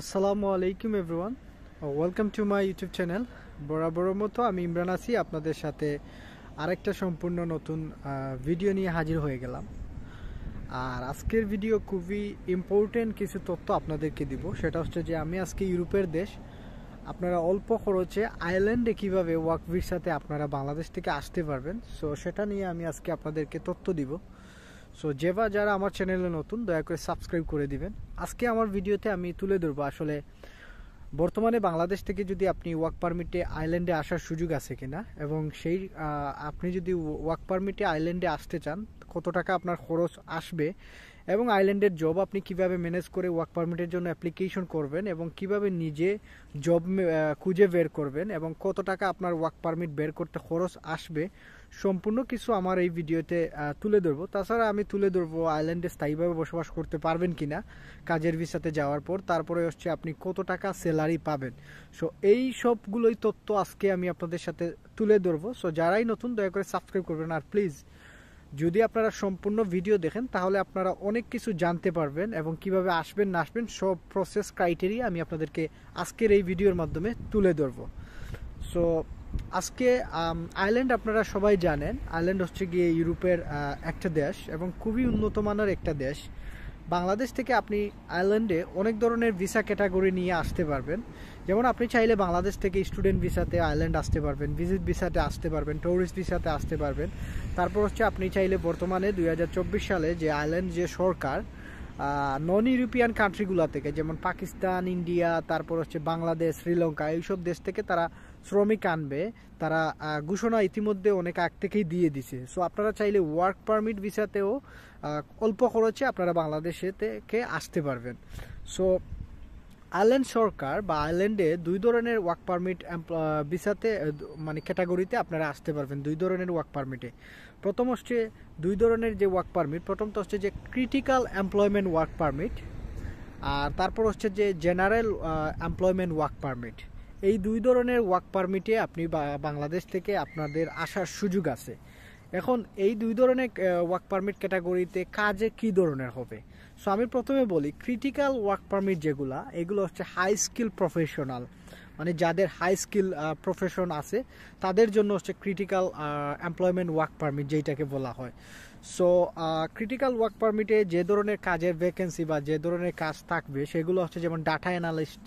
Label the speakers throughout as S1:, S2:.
S1: আসসালামু আলাইকুম everyone welcome to my YouTube channel বরাবরের মতো আমি ইমরান আসি আপনাদের সাথে আরেকটা সম্পূর্ণ নতুন ভিডিও নিয়ে হাজির হয়ে গেলাম আর আজকের ভিডিও খুবই ইম্পর্টেন্ট কিছু তথ্য আপনাদেরকে দিব সেটা হচ্ছে যে আমি আজকে ইউরোপের দেশ আপনারা অল্প খরচে আইল্যান্ডে কীভাবে ওয়ার্ক সাথে আপনারা বাংলাদেশ থেকে আসতে পারবেন সো সেটা নিয়ে আমি আজকে আপনাদেরকে তথ্য দিব সো যেবা যারা আমার চ্যানেলে নতুন দয়া করে সাবস্ক্রাইব করে দিবেন আজকে আমার ভিডিওতে আমি তুলে ধরবো আসলে বর্তমানে বাংলাদেশ থেকে যদি আপনি ওয়ার্ক পারমিটে আইল্যান্ডে আসার সুযোগ আছে কিনা এবং সেই আপনি যদি ওয়ার্ক পারমিটে আইল্যান্ডে আসতে চান কত টাকা আপনার খরচ আসবে এবং আইল্যান্ডের জব আপনি কিভাবে ম্যানেজ করে ওয়ার্ক পারমিটের জন্য অ্যাপ্লিকেশন করবেন এবং কিভাবে নিজে জব খুঁজে বের করবেন এবং কত টাকা আপনার ওয়ার্ক পারমিট বের করতে খরচ আসবে সম্পূর্ণ কিছু আমার এই ভিডিওতে তুলে ধরবো তাছাড়া আমি তুলে ধরবো আইল্যান্ডে স্থায়ীভাবে বসবাস করতে পারবেন কি না কাজের ভিসাতে যাওয়ার পর তারপরে হচ্ছে আপনি কত টাকা স্যালারি পাবেন সো এই সবগুলোই তথ্য আজকে আমি আপনাদের সাথে তুলে ধরবো সো যারাই নতুন দয়া করে সাবস্ক্রাইব করবেন আর প্লিজ যদি আপনারা সম্পূর্ণ ভিডিও দেখেন তাহলে আপনারা অনেক কিছু জানতে পারবেন এবং কিভাবে আসবেন না আসবেন সব প্রসেস ক্রাইটেরিয়া আমি আপনাদেরকে আজকের এই ভিডিওর মাধ্যমে তুলে ধরবো সো আজকে আয়ারল্যান্ড আপনারা সবাই জানেন আয়ারল্যান্ড হচ্ছে গিয়ে ইউরোপের একটা দেশ এবং খুবই উন্নত মানের একটা দেশ বাংলাদেশ থেকে আপনি আয়ারল্যান্ডে অনেক ধরনের ভিসা ক্যাটাগরি নিয়ে আসতে পারবেন যেমন আপনি চাইলে বাংলাদেশ থেকে স্টুডেন্ট ভিসাতে আয়ারল্যান্ড আসতে পারবেন ভিজিট ভিসাতে আসতে পারবেন ট্যুরিস্ট ভিসাতে আসতে পারবেন তারপর হচ্ছে আপনি চাইলে বর্তমানে দুই সালে যে আয়ারল্যান্ড যে সরকার নন ইউরোপিয়ান কান্ট্রিগুলো থেকে যেমন পাকিস্তান ইন্ডিয়া তারপর হচ্ছে বাংলাদেশ শ্রীলঙ্কা এইসব দেশ থেকে তারা শ্রমিক আনবে তারা ঘোষণা ইতিমধ্যে অনেক আগ থেকেই দিয়ে দিছে সো আপনারা চাইলে ওয়ার্ক পারমিট ভিসাতেও অল্প খরচে আপনারা বাংলাদেশে থেকে আসতে পারবেন সো আয়ারল্যান্ড সরকার বা আয়ারল্যান্ডে দুই ধরনের ওয়ার্ক পারমিট ভিসাতে মানে ক্যাটাগরিতে আপনারা আসতে পারবেন দুই ধরনের ওয়ার্ক পারমিটে প্রথম হচ্ছে দুই ধরনের যে ওয়ার্ক পারমিট তো হচ্ছে যে ক্রিটিক্যাল এমপ্লয়মেন্ট ওয়ার্ক পারমিট আর তারপর হচ্ছে যে জেনারেল এমপ্লয়মেন্ট ওয়ার্ক পারমিট এই দুই ধরনের ওয়ার্ক পারমিটে আপনি বাংলাদেশ থেকে আপনাদের আসার সুযোগ আছে এখন এই দুই ধরনের ওয়ার্ক পারমিট ক্যাটাগরিতে কাজে কি ধরনের হবে সো আমি প্রথমে বলি ক্রিটিক্যাল ওয়ার্ক পারমিট যেগুলা এগুলো হচ্ছে হাই স্কিল প্রফেশনাল মানে যাদের হাই স্কিল প্রফেশন আছে তাদের জন্য হচ্ছে ক্রিটিক্যাল এমপ্লয়মেন্ট ওয়ার্ক পারমিট যেইটাকে বলা হয় সো ক্রিটিক্যাল ওয়ার্ক পারমিটে যে ধরনের কাজের ভ্যাকেন্সি বা যে ধরনের কাজ থাকবে সেগুলো হচ্ছে যেমন ডাটা অ্যানালিস্ট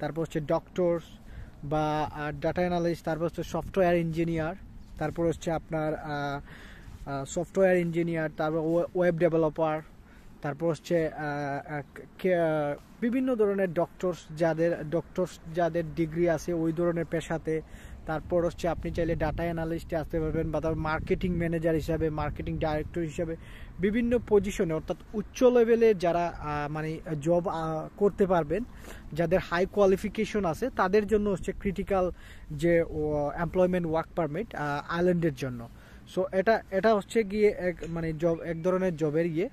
S1: তারপর হচ্ছে ডক্টরস বা ডাটা অ্যানালিস্ট তারপর হচ্ছে সফটওয়্যার ইঞ্জিনিয়ার তারপর হচ্ছে আপনার সফটওয়্যার ইঞ্জিনিয়ার তারপর ওয়েব ডেভেলপার তারপর হচ্ছে বিভিন্ন ধরনের ডক্টরস যাদের ডক্টরস যাদের ডিগ্রি আছে ওই ধরনের পেশাতে তারপর হচ্ছে আপনি চাইলে ডাটা অ্যানালিস্টে আসতে পারবেন বা তারপর মার্কেটিং ম্যানেজার হিসাবে মার্কেটিং ডাইরেক্টর হিসাবে বিভিন্ন পজিশনে অর্থাৎ উচ্চ লেভেলে যারা মানে জব করতে পারবেন যাদের হাই কোয়ালিফিকেশন আছে তাদের জন্য হচ্ছে ক্রিটিক্যাল যে এমপ্লয়মেন্ট ওয়ার্ক পারমিট আইল্যান্ডের জন্য সো এটা এটা হচ্ছে গিয়ে এক মানে জব এক ধরনের জবের ইয়ে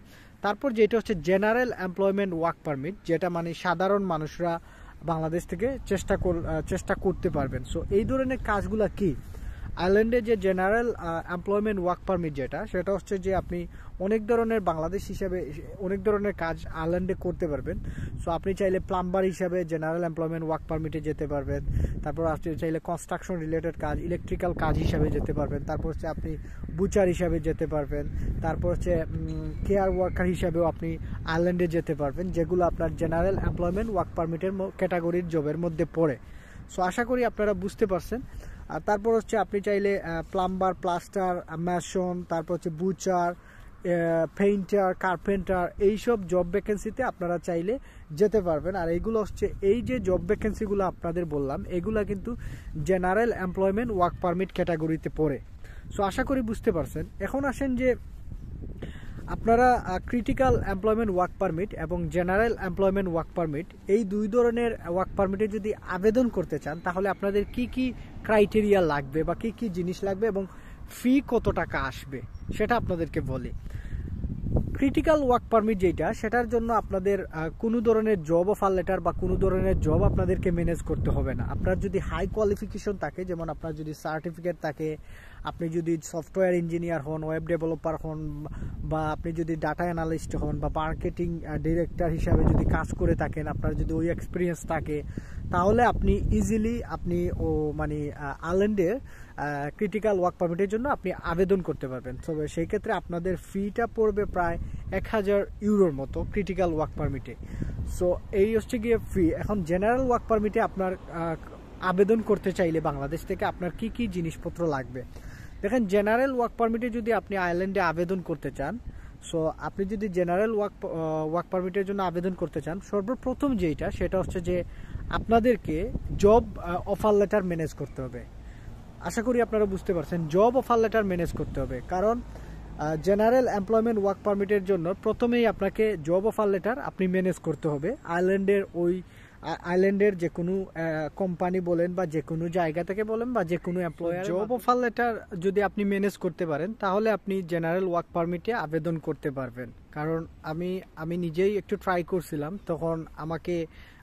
S1: তারপর যেটা হচ্ছে জেনারেল এমপ্লয়মেন্ট ওয়ার্ক পারমিট যেটা মানে সাধারণ মানুষরা বাংলাদেশ থেকে চেষ্টা চেষ্টা করতে পারবেন সো এই ধরনের কাজগুলা কি আয়ারল্যান্ডে যে জেনারেল এমপ্লয়মেন্ট ওয়ার্ক পারমিট যেটা সেটা হচ্ছে যে আপনি অনেক ধরনের বাংলাদেশ হিসাবে অনেক ধরনের কাজ আয়ারল্যান্ডে করতে পারবেন সো আপনি চাইলে প্লাম্বার হিসাবে জেনারেল এমপ্লয়মেন্ট ওয়ার্ক পারমিটে যেতে পারবেন তারপর আপনি চাইলে কনস্ট্রাকশন রিলেটেড কাজ ইলেকট্রিক্যাল কাজ হিসাবে যেতে পারবেন তারপর হচ্ছে আপনি বুচার হিসাবে যেতে পারবেন তারপর হচ্ছে কেয়ার ওয়ার্কার হিসাবেও আপনি আয়ারল্যান্ডে যেতে পারবেন যেগুলো আপনার জেনারেল এমপ্লয়মেন্ট ওয়ার্ক পারমিটের ক্যাটাগরির জবের মধ্যে পড়ে সো আশা করি আপনারা বুঝতে পারছেন আর তারপর হচ্ছে আপনি চাইলে প্লাম্বার প্লাস্টার ম্যাশন তারপর হচ্ছে বুচার পেইন্টার কার্পেন্টার এইসব জব ভ্যাকেন্সিতে আপনারা চাইলে যেতে পারবেন আর এইগুলো হচ্ছে এই যে জব ভ্যাকেন্সিগুলো আপনাদের বললাম এগুলো কিন্তু জেনারেল এমপ্লয়মেন্ট ওয়ার্ক পারমিট ক্যাটাগরিতে পড়ে সো আশা করি বুঝতে পারছেন এখন আসেন যে আপনারা ক্রিটিক্যাল এমপ্লয়মেন্ট ওয়ার্ক পারমিট এবং জেনারেল এমপ্লয়মেন্ট ওয়ার্ক পারমিট এই দুই ধরনের ওয়ার্ক পারমিটে যদি আবেদন করতে চান তাহলে আপনাদের কি কি ক্রাইটেরিয়া লাগবে বা কি কি জিনিস লাগবে এবং ফি কত টাকা আসবে সেটা আপনাদেরকে বলি ক্রিটিক্যাল ওয়ার্ক পারমিট যেটা সেটার জন্য আপনাদের কোনো ধরনের জব অফার লেটার বা কোনো ধরনের জব আপনাদেরকে ম্যানেজ করতে হবে না আপনার যদি হাই কোয়ালিফিকেশন থাকে যেমন আপনার যদি সার্টিফিকেট থাকে আপনি যদি সফটওয়্যার ইঞ্জিনিয়ার হন ওয়েব ডেভেলপার হন বা আপনি যদি ডাটা অ্যানালিস্ট হন বা মার্কেটিং ডিরেক্টর হিসাবে যদি কাজ করে থাকেন আপনার যদি ওই এক্সপিরিয়েন্স থাকে তাহলে আপনি ইজিলি আপনি ও মানে আয়ারল্যান্ডের ক্রিটিক্যাল ওয়ার্ক পারমিটের জন্য আপনি আবেদন করতে পারবেন তবে সেই ক্ষেত্রে আপনাদের ফিটা পড়বে প্রায় এক হাজার ইউরোর মতো ক্রিটিক্যাল ওয়ার্ক পারমিটে সো এই হচ্ছে গিয়ে ফি এখন জেনারেল ওয়ার্ক পারমিটে আপনার আবেদন করতে চাইলে বাংলাদেশ থেকে আপনার কি কি জিনিসপত্র লাগবে দেখেন জেনারেল ওয়ার্ক পারমিটে যদি আপনি আয়ারল্যান্ডে আবেদন করতে চান সো আপনি যদি জেনারেল ওয়ার্ক ওয়ার্ক পারমিটের জন্য আবেদন করতে চান সর্বপ্রথম যেটা সেটা হচ্ছে যে আপনাদেরকে জব অফার লেটার ম্যানেজ করতে হবে আশা করি আপনারা বুঝতে পারছেন জব অফার লেটার ম্যানেজ করতে হবে কারণ জেনারেল এমপ্লয়মেন্ট ওয়ার্ক পারমিটের জন্য প্রথমেই আপনাকে জব অফার লেটার আপনি ম্যানেজ করতে হবে আয়ারল্যান্ডের ওই আইল্যান্ডের যে কোনো কোম্পানি বলেন বা যে কোনো জায়গা থেকে বলেন বা যে কোনো এমপ্লয়ার জব অফার লেটার যদি আপনি ম্যানেজ করতে পারেন তাহলে আপনি জেনারেল ওয়ার্ক পারমিটে আবেদন করতে পারবেন কারণ আমি আমি নিজেই একটু ট্রাই করছিলাম তখন আমাকে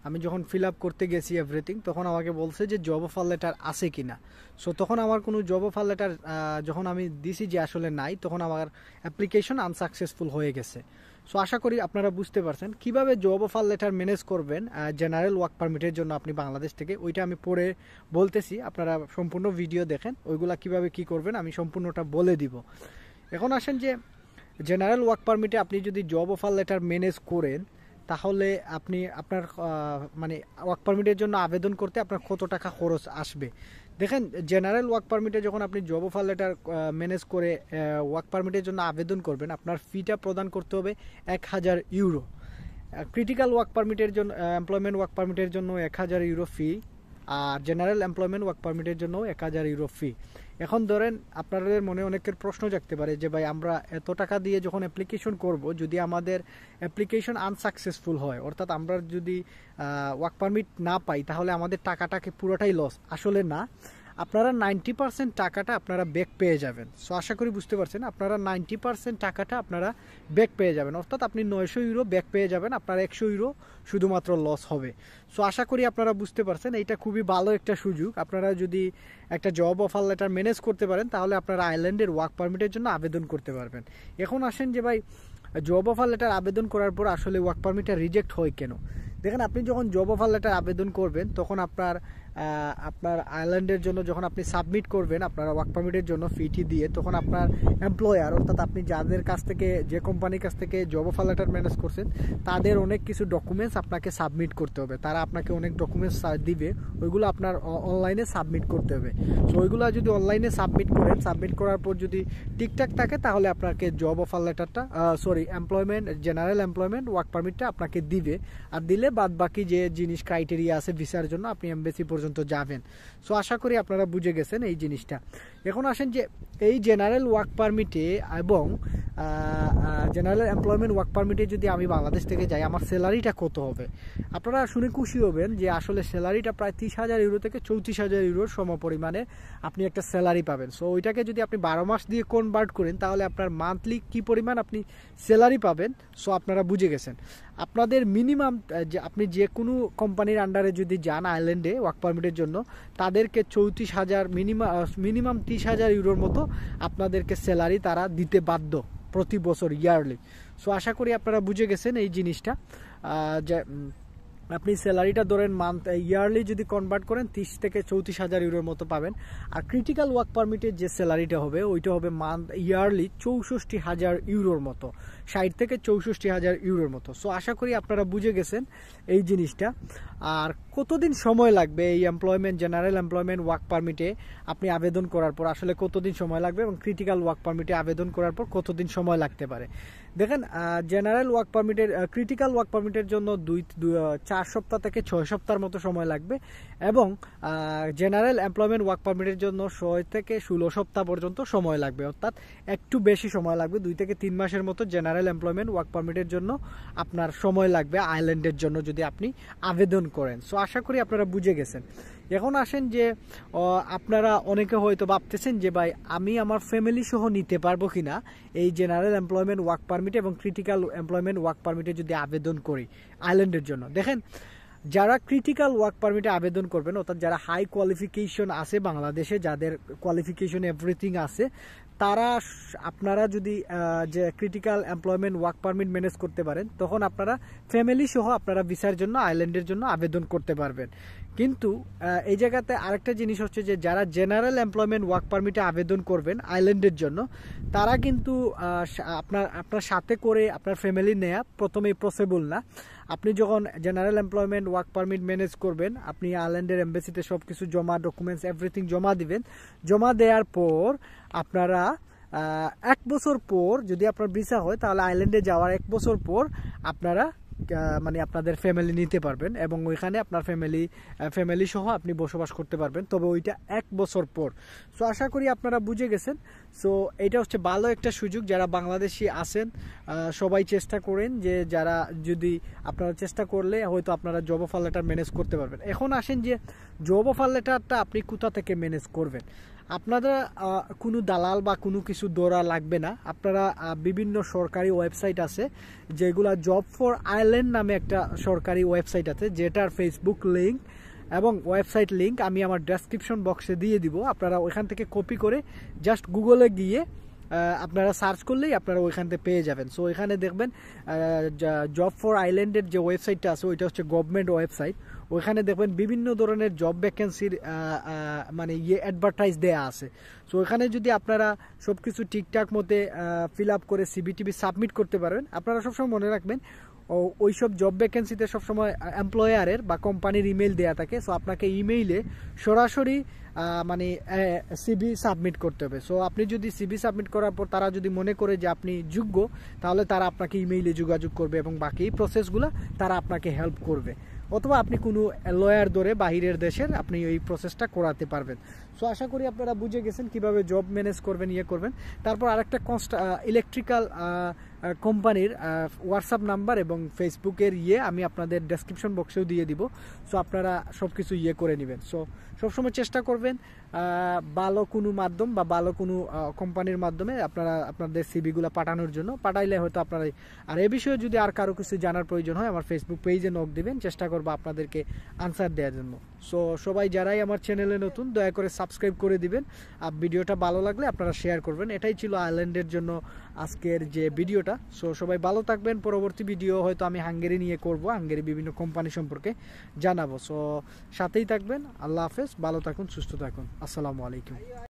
S1: আমি যখন ফিল আপ করতে গেছি এভরিথিং তখন আমাকে বলছে যে জব অফার লেটার আছে কি না সো তখন আমার কোনো জব অফার লেটার যখন আমি দিছি যে আসলে নাই তখন আমার অ্যাপ্লিকেশন আনসাকসেসফুল হয়ে গেছে সো আশা করি আপনারা বুঝতে পারছেন কিভাবে জব অফার লেটার ম্যানেজ করবেন জেনারেল ওয়ার্ক পারমিটের জন্য আপনি বাংলাদেশ থেকে ওইটা আমি পরে বলতেছি আপনারা সম্পূর্ণ ভিডিও দেখেন ওইগুলা কিভাবে কি করবেন আমি সম্পূর্ণটা বলে দিব এখন আসেন যে জেনারেল ওয়ার্ক পারমিটে আপনি যদি জব অফার লেটার ম্যানেজ করেন তাহলে আপনি আপনার মানে ওয়ার্ক পারমিটের জন্য আবেদন করতে আপনার কত টাকা খরচ আসবে দেখেন জেনারেল ওয়ার্ক পারমিটে যখন আপনি জব অফার লেটার ম্যানেজ করে ওয়ার্ক পারমিটের জন্য আবেদন করবেন আপনার ফিটা প্রদান করতে হবে এক হাজার ইউরো ক্রিটিক্যাল ওয়ার্ক পারমিটের জন্য এমপ্লয়মেন্ট ওয়ার্ক পারমিটের জন্য এক হাজার ইউরো ফি আর জেনারেল এমপ্লয়মেন্ট ওয়ার্ক পারমিটের জন্য এক হাজার ইউরো ফি এখন ধরেন আপনাদের মনে অনেকের প্রশ্ন জাগতে পারে যে ভাই আমরা এত টাকা দিয়ে যখন অ্যাপ্লিকেশন করব যদি আমাদের অ্যাপ্লিকেশন আনসাকসেসফুল হয় অর্থাৎ আমরা যদি ওয়ার্ক পারমিট না পাই তাহলে আমাদের টাকাটাকে পুরোটাই লস আসলে না আপনারা নাইনটি পার্সেন্ট টাকাটা আপনারা ব্যাক পেয়ে যাবেন সো আশা করি বুঝতে পারছেন আপনারা নাইনটি পার্সেন্ট টাকাটা আপনারা ব্যাক পেয়ে যাবেন অর্থাৎ আপনি নয়শো ইউরো ব্যাক পেয়ে যাবেন আপনার একশো ইউরো শুধুমাত্র লস হবে সো আশা করি আপনারা বুঝতে পারছেন এইটা খুবই ভালো একটা সুযোগ আপনারা যদি একটা জব অফার লেটার ম্যানেজ করতে পারেন তাহলে আপনারা আইল্যান্ডের ওয়ার্ক পারমিটের জন্য আবেদন করতে পারবেন এখন আসেন যে ভাই জব অফার লেটার আবেদন করার পর আসলে ওয়ার্ক পারমিটটা রিজেক্ট হয় কেন দেখেন আপনি যখন জব অফার লেটার আবেদন করবেন তখন আপনার আপনার আয়ারল্যান্ডের জন্য যখন আপনি সাবমিট করবেন আপনার ওয়ার্ক পারমিটের জন্য ফিটি দিয়ে তখন আপনার এমপ্লয়ার অর্থাৎ আপনি যাদের কাছ থেকে যে কোম্পানির কাছ থেকে জব অফার লেটার ম্যানেজ করছেন তাদের অনেক কিছু ডকুমেন্টস আপনাকে সাবমিট করতে হবে তারা আপনাকে অনেক ডকুমেন্টস দিবে ওইগুলো আপনার অনলাইনে সাবমিট করতে হবে তো ওইগুলো যদি অনলাইনে সাবমিট করেন সাবমিট করার পর যদি ঠিকঠাক থাকে তাহলে আপনাকে জব অফার লেটারটা sorry employment general employment work পারমিটটা আপনাকে দিবে আর দিলে বাদ বাকি যে জিনিস ক্রাইটেরিয়া আছে ভিসার জন্য আপনি এমবেসি পর্যন্ত পর্যন্ত যাবেন সো আশা করি আপনারা বুঝে গেছেন এই জিনিসটা এখন আসেন যে এই জেনারেল ওয়ার্ক পারমিটে এবং জেনারেল এমপ্লয়মেন্ট ওয়ার্ক পারমিটে যদি আমি বাংলাদেশ থেকে যাই আমার স্যালারিটা কত হবে আপনারা শুনে খুশি হবেন যে আসলে স্যালারিটা প্রায় তিরিশ হাজার ইউরো থেকে চৌত্রিশ হাজার ইউরোর সমপরিমাণে আপনি একটা স্যালারি পাবেন সো ওইটাকে যদি আপনি বারো মাস দিয়ে কনভার্ট করেন তাহলে আপনার মান্থলি কি পরিমাণ আপনি স্যালারি পাবেন সো আপনারা বুঝে গেছেন আপনাদের মিনিমাম যে আপনি যে কোনো কোম্পানির আন্ডারে যদি যান আইল্যান্ডে ওয়ার্ক পারমিটের জন্য তাদেরকে চৌত্রিশ হাজার মিনিমাম মিনিমাম তিরিশ হাজার ইউরোর মতো আপনাদেরকে স্যালারি তারা দিতে বাধ্য প্রতি বছর ইয়ারলি সো আশা করি আপনারা বুঝে গেছেন এই জিনিসটা যে আপনি স্যালারিটা ধরেন মান্থ ইয়ারলি যদি কনভার্ট করেন তিরিশ থেকে চৌত্রিশ হাজার ইউরোর মতো পাবেন আর ক্রিটিক্যাল ওয়ার্ক পারমিটের যে স্যালারিটা হবে ওইটা হবে মান্থ ইয়ারলি চৌষট্টি হাজার ইউরোর মতো ষাট থেকে চৌষট্টি হাজার ইউরোর মতো সো আশা করি আপনারা বুঝে গেছেন এই জিনিসটা আর কতদিন সময় লাগবে এই এমপ্লয়মেন্ট জেনারেল এমপ্লয়মেন্ট ওয়ার্ক পারমিটে আপনি আবেদন করার পর আসলে কতদিন সময় লাগবে এবং ক্রিটিক্যাল ওয়ার্ক পারমিটে আবেদন করার পর কতদিন সময় লাগতে পারে দেখেন জেনারেল ওয়ার্ক পারমিটের ক্রিটিক্যাল ওয়ার্ক পারমিটের জন্য দুই চার সপ্তাহ থেকে ছয় সপ্তাহের মতো সময় লাগবে এবং জেনারেল এমপ্লয়মেন্ট ওয়ার্ক পারমিটের জন্য ছয় থেকে ষোলো সপ্তাহ পর্যন্ত সময় লাগবে অর্থাৎ একটু বেশি সময় লাগবে দুই থেকে তিন মাসের মতো জেনারেল টেম্পোরারি এমপ্লয়মেন্ট ওয়ার্ক পারমিটের জন্য আপনার সময় লাগবে আইল্যান্ডের জন্য যদি আপনি আবেদন করেন সো আশা করি আপনারা বুঝে গেছেন এখন আসেন যে আপনারা অনেকে হয়তো ভাবতেছেন যে ভাই আমি আমার ফ্যামিলি সহ নিতে পারবো কি না এই জেনারেল এমপ্লয়মেন্ট ওয়ার্ক পারমিট এবং ক্রিটিক্যাল এমপ্লয়মেন্ট ওয়ার্ক পারমিটে যদি আবেদন করি আইল্যান্ডের জন্য দেখেন যারা ক্রিটিক্যাল ওয়ার্ক পারমিটে আবেদন করবেন অর্থাৎ যারা হাই কোয়ালিফিকেশন আছে বাংলাদেশে যাদের কোয়ালিফিকেশন এভরিথিং আছে তারা আপনারা যদি যে critical employment work permit manage করতে পারেন তখন আপনারা ফ্যামিলি সহ আপনারা ভিসার জন্য আইল্যান্ডের জন্য আবেদন করতে পারবেন কিন্তু এই জায়গাতে আরেকটা জিনিস হচ্ছে যে যারা জেনারেল এমপ্লয়মেন্ট ওয়ার্ক পারমিটে আবেদন করবেন আইল্যান্ডের জন্য তারা কিন্তু আপনার আপনার সাথে করে আপনার ফ্যামিলি নেয়া প্রথমেই পসিবল না আপনি যখন general employment work permit manage করবেন আপনি আইল্যান্ডের এম্বাসিতে সব কিছু জমা ডকুমেন্টস এভরিথিং জমা দিবেন জমা দেওয়ার পর আপনারা এক বছর পর যদি আপনার ভিসা হয় তাহলে আইল্যান্ডে যাওয়ার এক বছর পর আপনারা মানে আপনাদের ফ্যামিলি নিতে পারবেন এবং ওইখানে আপনার ফ্যামিলি ফ্যামিলি সহ আপনি বসবাস করতে পারবেন তবে ওইটা এক বছর পর সো আশা করি আপনারা বুঝে গেছেন সো এটা হচ্ছে ভালো একটা সুযোগ যারা বাংলাদেশি আছেন সবাই চেষ্টা করেন যে যারা যদি আপনারা চেষ্টা করলে হয়তো আপনারা জব অফার লেটার ম্যানেজ করতে পারবেন এখন আসেন যে জব অফার লেটারটা আপনি কোথা থেকে ম্যানেজ করবেন আপনারা কোনো দালাল বা কোনো কিছু দৌড়া লাগবে না আপনারা বিভিন্ন সরকারি ওয়েবসাইট আছে যেগুলা জব ফর আয়ারল্যান্ড নামে একটা সরকারি ওয়েবসাইট আছে যেটার ফেসবুক লিঙ্ক এবং ওয়েবসাইট লিঙ্ক আমি আমার ডেসক্রিপশন বক্সে দিয়ে দিব আপনারা ওইখান থেকে কপি করে জাস্ট গুগলে গিয়ে আপনারা সার্চ করলেই আপনারা ওইখান থেকে পেয়ে যাবেন সো এখানে দেখবেন জব ফর আইল্যান্ডের যে ওয়েবসাইটটা আছে ওইটা হচ্ছে গভর্নমেন্ট ওয়েবসাইট ওইখানে দেখবেন বিভিন্ন ধরনের জব ভ্যাকেন্সির মানে ইয়ে অ্যাডভার্টাইজ দেয়া আছে সো ওইখানে যদি আপনারা সব কিছু ঠিকঠাক মতে ফিল আপ করে সিবিটিভি সাবমিট করতে পারবেন আপনারা সবসময় মনে রাখবেন ওই সব জব ভ্যাকেন্সিতে সবসময় এমপ্লয়ারের বা কোম্পানির ইমেল দেয়া থাকে সো আপনাকে ইমেইলে সরাসরি মানে সিবি সাবমিট করতে হবে সো আপনি যদি সিবি সাবমিট করার পর তারা যদি মনে করে যে আপনি যোগ্য তাহলে তারা আপনাকে ইমেইলে যোগাযোগ করবে এবং বাকি প্রসেসগুলো তারা আপনাকে হেল্প করবে অথবা আপনি কোনো লয়ার ধরে বাহিরের দেশের আপনি এই প্রসেসটা করাতে পারবেন সো আশা করি আপনারা বুঝে গেছেন কিভাবে জব ম্যানেজ করবেন ইয়ে করবেন তারপর আরেকটা কনস্ট ইলেকট্রিক্যাল কোম্পানির হোয়াটসঅ্যাপ নাম্বার এবং ফেসবুকের ইয়ে আমি আপনাদের ডেসক্রিপশন বক্সেও দিয়ে দিব সো আপনারা সব কিছু ইয়ে করে নেবেন সো সবসময় চেষ্টা করবেন ভালো কোনো মাধ্যম বা ভালো কোনো কোম্পানির মাধ্যমে আপনারা আপনাদের সিবিগুলো পাঠানোর জন্য পাঠাইলে হয়তো আপনারা আর এ বিষয়ে যদি আর কারো কিছু জানার প্রয়োজন হয় আমার ফেসবুক পেজে নখ দেবেন চেষ্টা করবো আপনাদেরকে আনসার দেওয়ার জন্য সো সবাই যারাই আমার চ্যানেলে নতুন দয়া করে সাবস্ক্রাইব করে দিবেন আর ভিডিওটা ভালো লাগলে আপনারা শেয়ার করবেন এটাই ছিল আয়ারল্যান্ডের জন্য আজকের যে ভিডিওটা সো সবাই ভালো থাকবেন পরবর্তী ভিডিও হয়তো আমি হাঙ্গেরি নিয়ে করব হাঙ্গেরি বিভিন্ন কোম্পানি সম্পর্কে জানাবো সো সাথেই থাকবেন আল্লাহ হাফেজ ভালো থাকুন সুস্থ থাকুন আসসালামু আলাইকুম